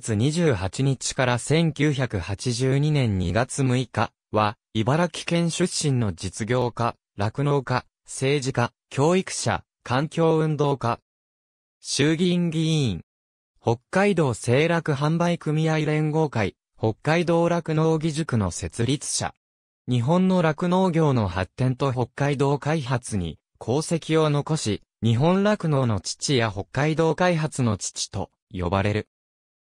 月28日から1982年2月6日は、茨城県出身の実業家、酪農家、政治家、教育者、環境運動家、衆議院議員、北海道政楽販売組合連合会、北海道酪農技塾の設立者、日本の酪農業の発展と北海道開発に功績を残し、日本酪農の父や北海道開発の父と呼ばれる。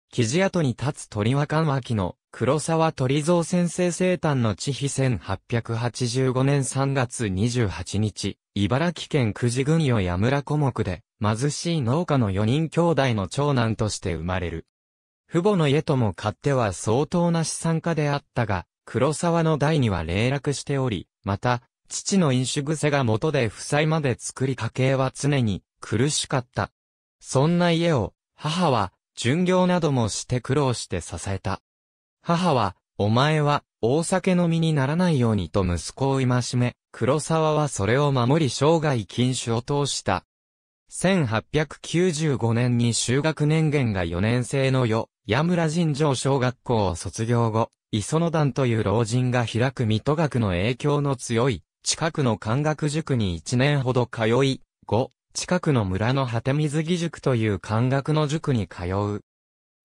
事跡に立つ鳥和館脇の黒沢鳥蔵先生生誕の地碑1885年3月28日、茨城県久慈郡与矢村古木で、貧しい農家の4人兄弟の長男として生まれる。父母の家とも勝手は相当な資産家であったが、黒沢の代には霊落しており、また、父の飲酒癖が元で負債まで作り家計は常に苦しかった。そんな家を、母は巡業などもして苦労して支えた。母は、お前は、大酒飲みにならないようにと息子を戒め、黒沢はそれを守り生涯禁酒を通した。1895年に修学年限が4年生のよ、矢村尋常小学校を卒業後、磯野団という老人が開く水戸学の影響の強い、近くの漢学塾に1年ほど通い、後、近くの村の果て水義塾という漢学の塾に通う。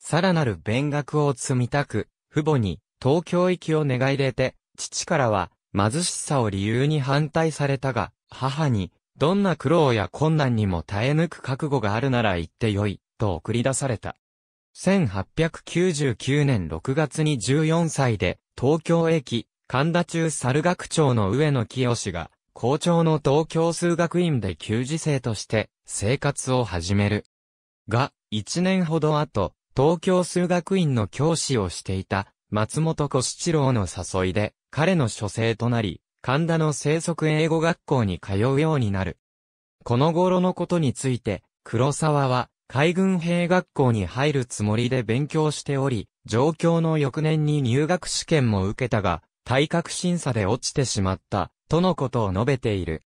さらなる勉学を積みたく、父母に、東京行きを願い出て、父からは、貧しさを理由に反対されたが、母に、どんな苦労や困難にも耐え抜く覚悟があるなら行ってよい、と送り出された。1899年6月に14歳で、東京駅、神田中猿楽町の上野清が、校長の東京数学院で給仕生として生活を始める。が、一年ほど後、東京数学院の教師をしていた松本小七郎の誘いで彼の書生となり、神田の生息英語学校に通うようになる。この頃のことについて、黒沢は海軍兵学校に入るつもりで勉強しており、上京の翌年に入学試験も受けたが、体格審査で落ちてしまったとのことを述べている。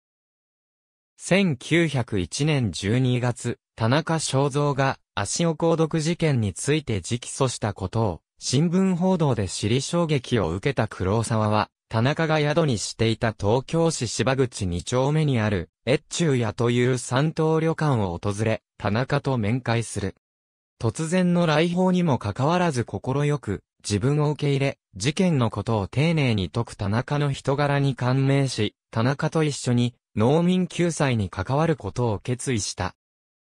1901年12月、田中正造が足尾鉱毒事件について直訴したことを、新聞報道で知り衝撃を受けた黒沢は、田中が宿にしていた東京市芝口2丁目にある、越中屋という三島旅館を訪れ、田中と面会する。突然の来訪にもかかわらず快く、自分を受け入れ、事件のことを丁寧に解く田中の人柄に感銘し、田中と一緒に農民救済に関わることを決意した。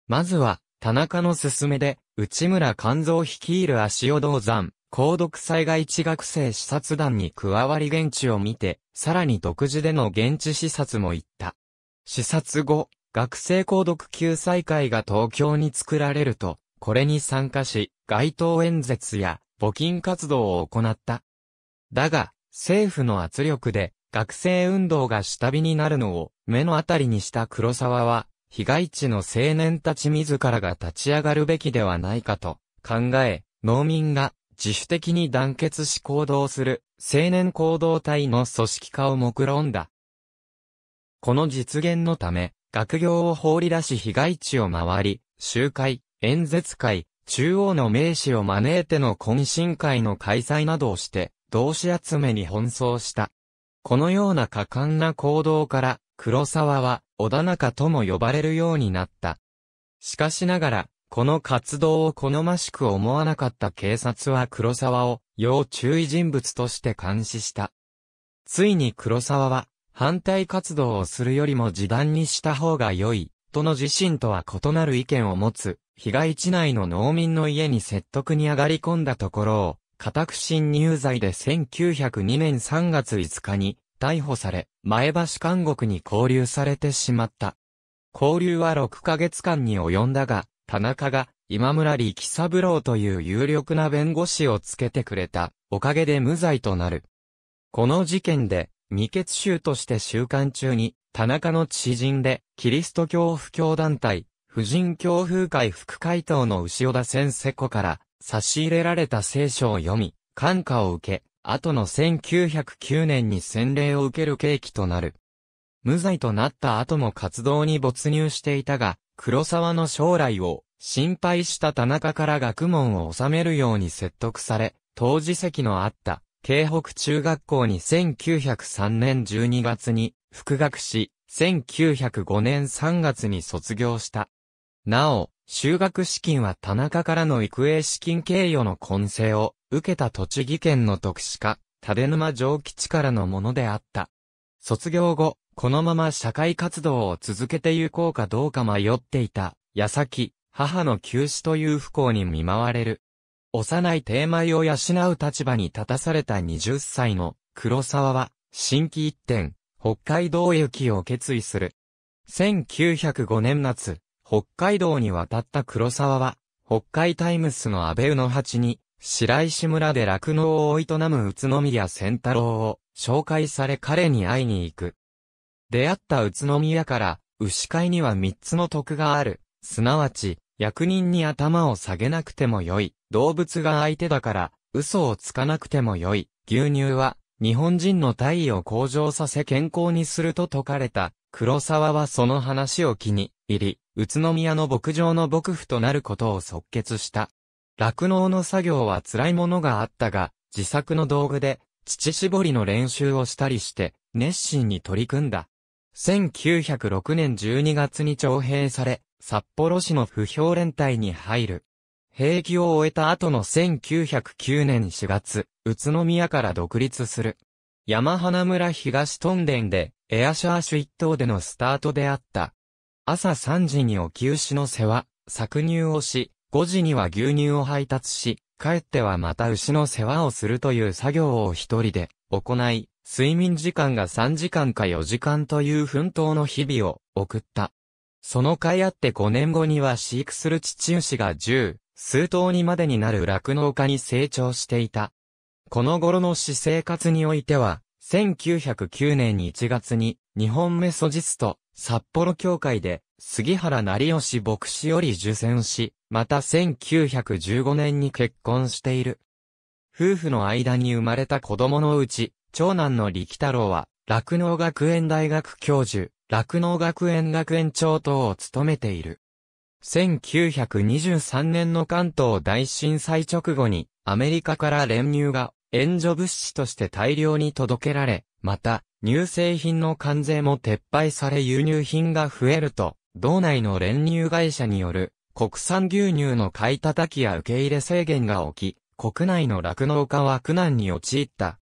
まずは、田中の勧めで、内村勘蔵率いる足尾銅山、高毒災害地学生視察団に加わり現地を見て、さらに独自での現地視察も行った。視察後、学生高毒救済会が東京に作られると、これに参加し、街頭演説や募金活動を行った。だが、政府の圧力で学生運動が下火になるのを目の当たりにした黒沢は、被害地の青年たち自らが立ち上がるべきではないかと考え、農民が自主的に団結し行動する青年行動隊の組織化を目論んだ。この実現のため、学業を放り出し被害地を回り、集会、演説会、中央の名士を招いての懇親会の開催などをして、同志集めに奔走した。このような果敢な行動から、黒沢は、小田中とも呼ばれるようになった。しかしながら、この活動を好ましく思わなかった警察は黒沢を、要注意人物として監視した。ついに黒沢は、反対活動をするよりも自断にした方が良い、との自身とは異なる意見を持つ、被害地内の農民の家に説得に上がり込んだところを、家宅侵入罪で1902年3月5日に逮捕され、前橋監獄に拘留されてしまった。拘留は6ヶ月間に及んだが、田中が今村力三郎という有力な弁護士をつけてくれた、おかげで無罪となる。この事件で、未決囚として収監中に、田中の知人で、キリスト教布教団体、婦人教風会副会頭の牛尾田先生子から差し入れられた聖書を読み、感化を受け、後の1909年に洗礼を受ける契機となる。無罪となった後も活動に没入していたが、黒沢の将来を心配した田中から学問を収めるように説得され、当時席のあった、京北中学校に1903年12月に復学し、1905年3月に卒業した。なお、修学資金は田中からの育英資金経与の混成を受けた栃木県の特殊化、種沼城吉からのものであった。卒業後、このまま社会活動を続けてゆこうかどうか迷っていた、矢先、母の休止という不幸に見舞われる。幼い低米を養う立場に立たされた20歳の黒沢は、新規一点、北海道行きを決意する。1905年夏、北海道に渡った黒沢は、北海タイムスの安倍宇野八に、白石村で酪農を営む宇都宮仙太郎を紹介され彼に会いに行く。出会った宇都宮から、牛飼いには三つの徳がある。すなわち、役人に頭を下げなくてもよい。動物が相手だから、嘘をつかなくてもよい。牛乳は、日本人の体位を向上させ健康にすると説かれた。黒沢はその話を気に入り、宇都宮の牧場の牧夫となることを即決した。酪農の作業は辛いものがあったが、自作の道具で、乳搾りの練習をしたりして、熱心に取り組んだ。1906年12月に徴兵され、札幌市の不評連隊に入る。兵役を終えた後の1909年4月、宇都宮から独立する。山花村東トンデンで、エアシャーシュ一等でのスタートであった、朝3時におき牛の世話、搾乳をし、5時には牛乳を配達し、帰ってはまた牛の世話をするという作業を一人で行い、睡眠時間が3時間か4時間という奮闘の日々を送った。その甲斐あって5年後には飼育する父牛が10、数頭にまでになる酪農家に成長していた。この頃の私生活においては、1909年1月に日本メソジスト札幌協会で杉原成義牧師より受選し、また1915年に結婚している。夫婦の間に生まれた子供のうち、長男の力太郎は、落農学園大学教授、落農学園学園長等を務めている。1923年の関東大震災直後にアメリカから練乳が援助物資として大量に届けられ、また、乳製品の関税も撤廃され輸入品が増えると、道内の練乳会社による国産牛乳の買い叩きや受け入れ制限が起き、国内の酪農家は苦難に陥った。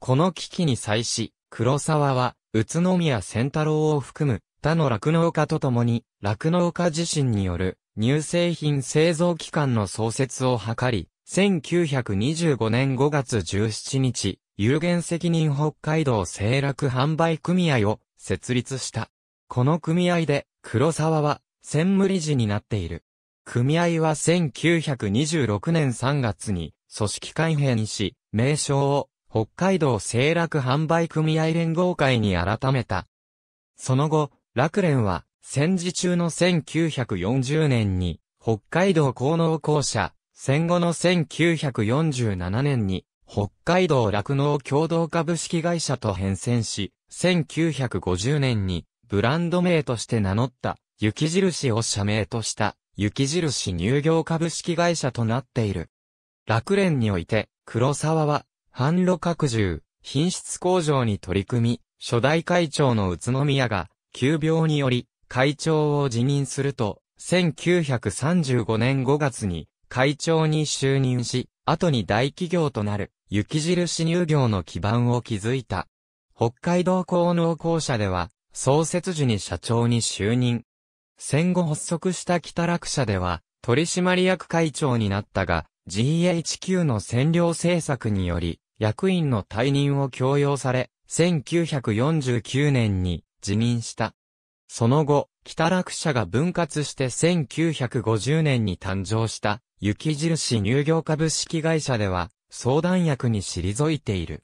この危機に際し、黒沢は、宇都宮仙太郎を含む他の酪農家と共に、酪農家自身による乳製品製造機関の創設を図り、1925年5月17日、有限責任北海道政楽販売組合を設立した。この組合で黒沢は専務理事になっている。組合は1926年3月に組織改編し、名称を北海道政楽販売組合連合会に改めた。その後、楽連は戦時中の1940年に北海道高能公社戦後の1947年に、北海道落農共同株式会社と変遷し、1950年にブランド名として名乗った雪印を社名とした雪印乳業株式会社となっている。楽連において黒沢は販路拡充、品質向上に取り組み、初代会長の宇都宮が急病により会長を辞任すると1935年5月に会長に就任し、後に大企業となる、雪印乳業の基盤を築いた。北海道工農公社では、創設時に社長に就任。戦後発足した北楽社では、取締役会長になったが、GHQ の占領政策により、役員の退任を強要され、1949年に辞任した。その後、北楽社が分割して1950年に誕生した雪印乳業株式会社では、相談役に退いている。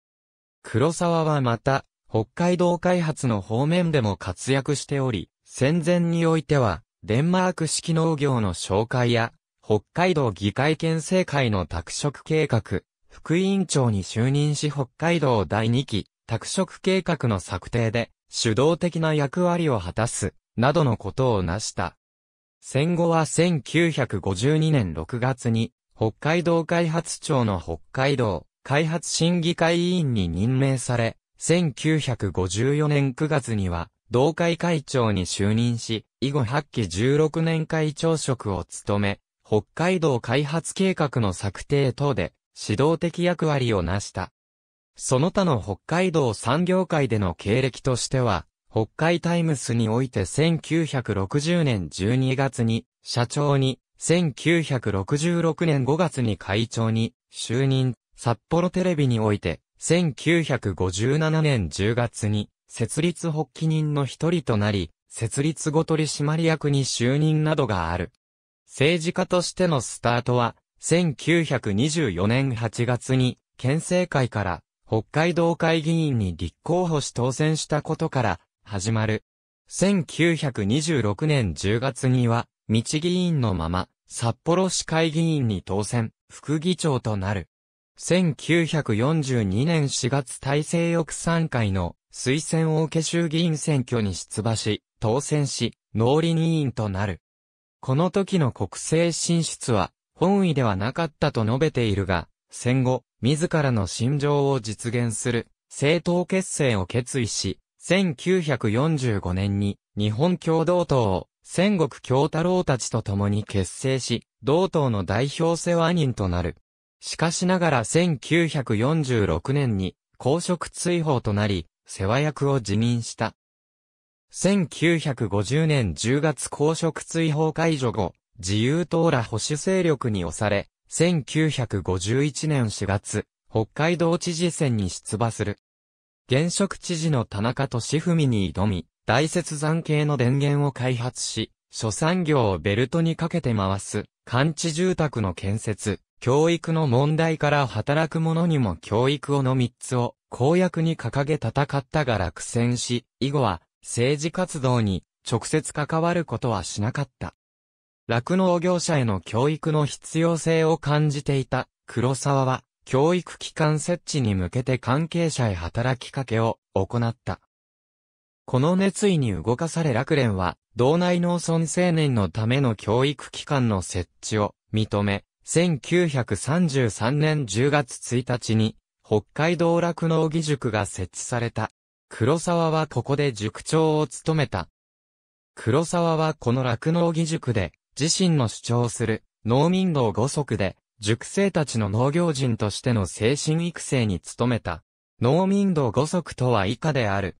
黒沢はまた、北海道開発の方面でも活躍しており、戦前においては、デンマーク式農業の紹介や、北海道議会県政会の拓殖計画、副委員長に就任し北海道第2期、拓殖計画の策定で、主導的な役割を果たす、などのことを成した。戦後は1952年6月に、北海道開発庁の北海道開発審議会委員に任命され、1954年9月には、同会会長に就任し、以後8期16年会長職を務め、北海道開発計画の策定等で、指導的役割を成した。その他の北海道産業界での経歴としては、北海タイムスにおいて1960年12月に社長に、1966年5月に会長に就任、札幌テレビにおいて1957年10月に設立発起人の一人となり、設立後取締役に就任などがある。政治家としてのスタートは、1924年8月に、県政会から、北海道会議員に立候補し当選したことから、始まる。1926年10月には、道議員のまま、札幌市会議員に当選、副議長となる。1942年4月大西翼参会の推薦を受け衆議院選挙に出馬し、当選し、農林委員となる。この時の国政進出は、本意ではなかったと述べているが、戦後、自らの心情を実現する、政党結成を決意し、1945年に日本共同党を戦国共太郎たちと共に結成し、同党の代表世話人となる。しかしながら1946年に公職追放となり、世話役を辞任した。1950年10月公職追放解除後、自由党ら保守勢力に押され、1951年4月、北海道知事選に出馬する。現職知事の田中俊文に挑み、大雪山系の電源を開発し、諸産業をベルトにかけて回す、完治住宅の建設、教育の問題から働く者にも教育をの3つを公約に掲げ戦ったが落選し、以後は政治活動に直接関わることはしなかった。酪農業者への教育の必要性を感じていた黒沢は教育機関設置に向けて関係者へ働きかけを行った。この熱意に動かされ楽連は、道内農村青年のための教育機関の設置を認め、1933年10月1日に、北海道楽農義塾が設置された。黒沢はここで塾長を務めた。黒沢はこの楽農義塾で、自身の主張する農民道五足で、塾生たちの農業人としての精神育成に努めた。農民度五足とは以下である。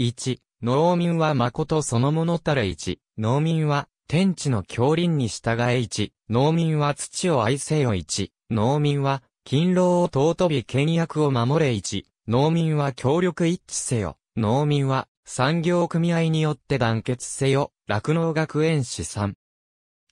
1、農民は誠そのものたる1、農民は天地の教林に従え1、農民は土を愛せよ1、農民は勤労を尊び倹約を守れ1、農民は協力一致せよ、農民は産業組合によって団結せよ、酪農学園士3。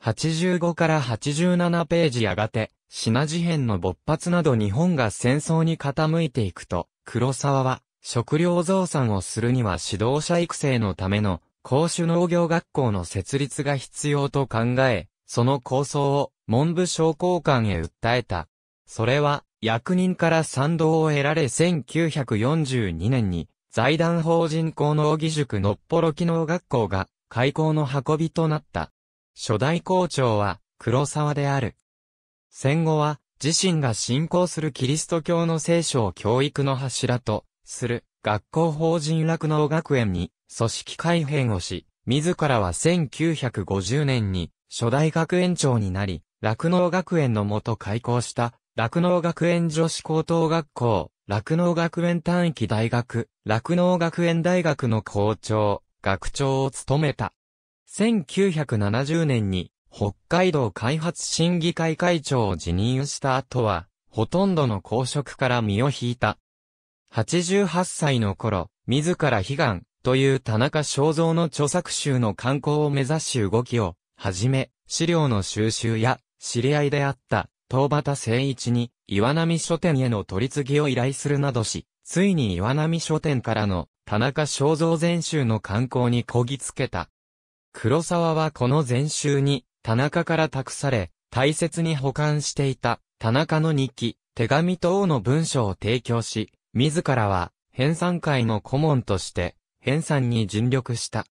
85から87ページやがて、品事変の勃発など日本が戦争に傾いていくと、黒沢は、食料増産をするには指導者育成のための、公主農業学校の設立が必要と考え、その構想を文部省交官へ訴えた。それは、役人から賛同を得られ1942年に、財団法人工農技塾のっぽろ機能学校が開校の運びとなった。初代校長は黒沢である。戦後は自身が信仰するキリスト教の聖書を教育の柱とする学校法人落農学園に組織改編をし、自らは1950年に初代学園長になり、落農学園のもと開校した落農学園女子高等学校、落農学園短域大学、落農学園大学の校長、学長を務めた。1970年に北海道開発審議会会長を辞任した後は、ほとんどの公職から身を引いた。88歳の頃、自ら悲願という田中正造の著作集の刊行を目指し動きを、はじめ、資料の収集や、知り合いであった、東畑誠一に、岩波書店への取り次ぎを依頼するなどし、ついに岩波書店からの、田中正造全集の刊行にこぎつけた。黒沢はこの前週に、田中から託され、大切に保管していた、田中の日記、手紙等の文書を提供し、自らは、編纂会の顧問として、編纂に尽力した。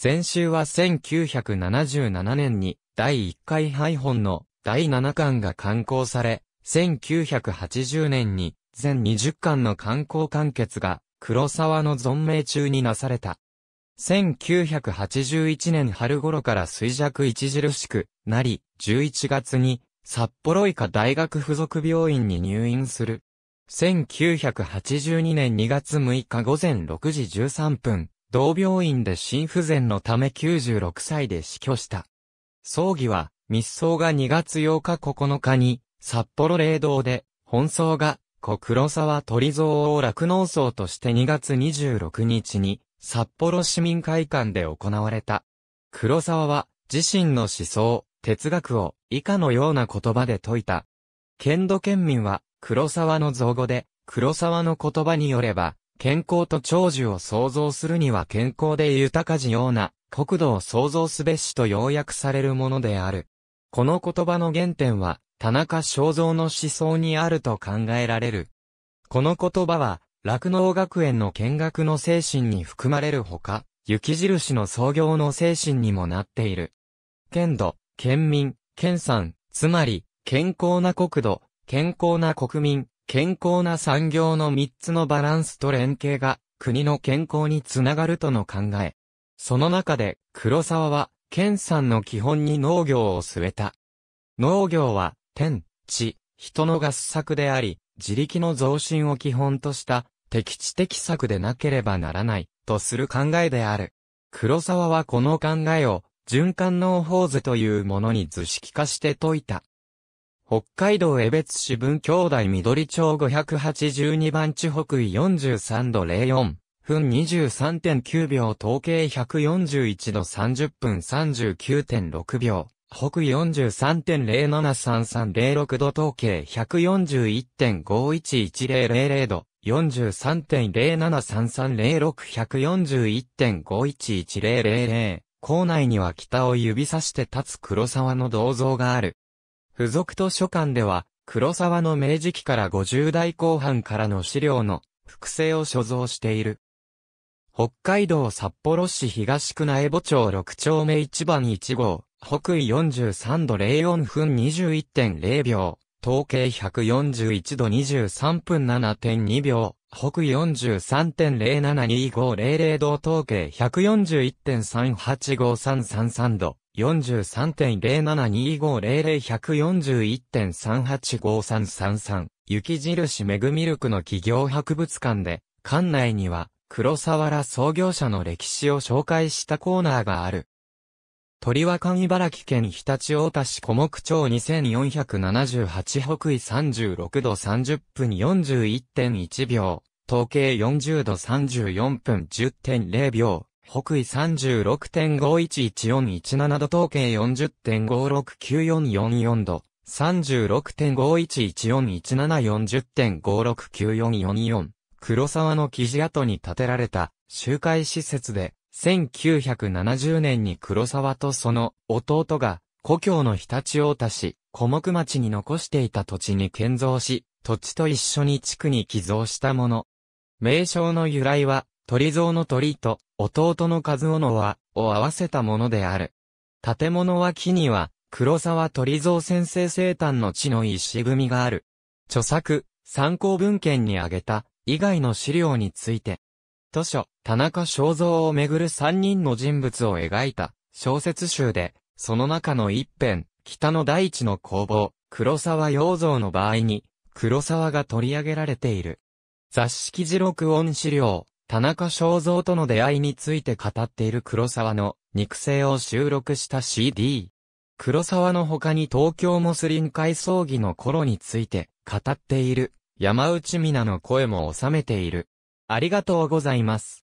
前週は1977年に、第1回廃本の第7巻が刊行され、1980年に、全20巻の刊行完結が、黒沢の存命中になされた。1981年春頃から衰弱著しくなり、11月に札幌医科大学附属病院に入院する。1982年2月6日午前6時13分、同病院で心不全のため96歳で死去した。葬儀は、密葬が2月8日9日に、札幌霊堂で、本葬が、小黒沢鳥蔵を落農葬として2月26日に、札幌市民会館で行われた。黒沢は自身の思想、哲学を以下のような言葉で説いた。県土県民は黒沢の造語で、黒沢の言葉によれば、健康と長寿を創造するには健康で豊かじような国土を創造すべしと要約されるものである。この言葉の原点は、田中正造の思想にあると考えられる。この言葉は、酪農学園の見学の精神に含まれるほか、雪印の創業の精神にもなっている。県土、県民、県産、つまり、健康な国土、健康な国民、健康な産業の3つのバランスと連携が、国の健康につながるとの考え。その中で、黒沢は、県産の基本に農業を据えた。農業は、天、地、人の合作であり、自力の増進を基本とした敵地的策でなければならない、とする考えである。黒沢はこの考えを、循環脳法図というものに図式化して解いた。北海道江別市文兄弟緑町582番地北緯43度04分23.9秒統計141度30分39.6秒。北43.07330度統計141.511000度4 3 0 7 3 3 0 6 1 4 1 5 1 1 0 0 0校内には北を指さして立つ黒沢の銅像がある。付属図書館では、黒沢の明治期から50代後半からの資料の複製を所蔵している。北海道札幌市東区苗墓町6丁目1番1号、北緯43度04分21.0秒、統計141度23分7.2秒、北43.072500度統計141.385333度、43.072500141.385333、雪印めぐミルクの企業博物館で、館内には、黒沢ら創業者の歴史を紹介したコーナーがある。鳥は館茨城県日立大田市小目町2478北緯36度30分41.1秒、統計40度34分10.0秒、北緯3 6 5 1 1 4 1 7度統計40.569444度、36.511411740.569444、黒沢の記事跡に建てられた、集会施設で、1970年に黒沢とその弟が故郷の日立大田市、小木町に残していた土地に建造し、土地と一緒に地区に寄贈したもの。名称の由来は、鳥蔵の鳥と弟の和夫の和を合わせたものである。建物は木には、黒沢鳥蔵先生生誕の地の石組みがある。著作、参考文献に挙げた、以外の資料について、図書、田中正造をめぐる三人の人物を描いた小説集で、その中の一編、北の大地の工房、黒沢洋造の場合に、黒沢が取り上げられている。雑誌記事録音資料、田中正造との出会いについて語っている黒沢の肉声を収録した CD。黒沢の他に東京モスリン会葬儀の頃について語っている山内皆の声も収めている。ありがとうございます。